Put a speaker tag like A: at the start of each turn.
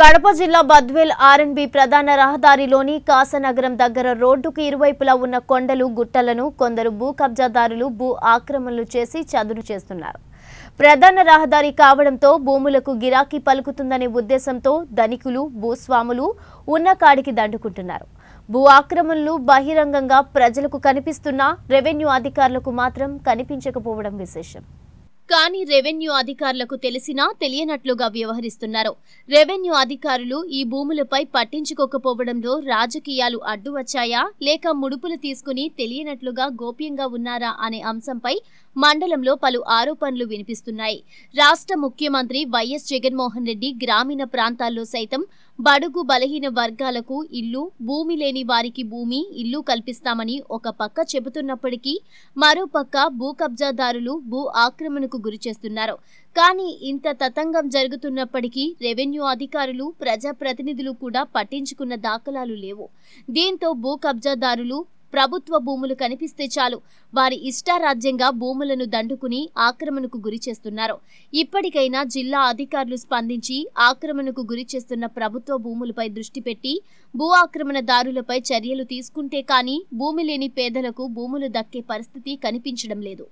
A: కడప జిల్లా బద్వేల్ ఆర్ఎన్బి ప్రధాన రహదారిలోని కాసనగరం దగ్గర రోడ్డుకు ఇరువైపులా ఉన్న కొండలు గుట్టలను కొందరు భూ కబ్జాదారులు భూ ఆక్రమణలు చేసి చదును చేస్తున్నారు ప్రధాన రహదారి కావడంతో భూములకు గిరాకీ పలుకుతుందనే ఉద్దేశంతో ధనికులు భూస్వాములు ఉన్న కాడికి దండుకుంటున్నారు భూ ఆక్రమణలు బహిరంగంగా ప్రజలకు కనిపిస్తున్నా రెవెన్యూ అధికారులకు మాత్రం కనిపించకపోవడం విశేషం కానీ రెవెన్యూ అధికారులకు తెలిసినా తెలియనట్లుగా వ్యవహరిస్తున్నారు రెవెన్యూ అధికారులు ఈ భూములపై పట్టించుకోకపోవడంలో రాజకీయాలు అడ్డు వచ్చాయా లేక ముడుపులు తీసుకుని తెలియనట్లుగా గోప్యంగా ఉన్నారా అనే అంశంపై మండలంలో పలు ఆరోపణలు వినిపిస్తున్నాయి రాష్ట్ర ముఖ్యమంత్రి వైఎస్ జగన్మోహన్ రెడ్డి గ్రామీణ ప్రాంతాల్లో సైతం బడుగు బలహీన వర్గాలకు ఇల్లు భూమి లేని వారికి భూమి ఇల్లు కల్పిస్తామని ఒక పక్క చెబుతున్నప్పటికీ మరోపక్క భూ కబ్జాదారులు భూ ఆక్రమణకు గురిచేస్తున్నారు కానీ ఇంత తతంగం జరుగుతున్నప్పటికీ రెవెన్యూ అధికారులు ప్రజాప్రతినిధులు కూడా పట్టించుకున్న దాఖలాలు లేవు దీంతో భూ కబ్జాదారులు ప్రభుత్వ భూములు కనిపిస్తే చాలు వారి ఇష్టారాజ్యంగా భూములను దండుకుని ఆక్రమణకు గురి చేస్తున్నారు ఇప్పటికైనా జిల్లా అధికారులు స్పందించి ఆక్రమణకు గురి చేస్తున్న ప్రభుత్వ భూములపై దృష్టి పెట్టి భూ ఆక్రమణదారులపై చర్యలు తీసుకుంటే కానీ భూమి లేని పేదలకు భూములు దక్కే పరిస్థితి కనిపించడం లేదు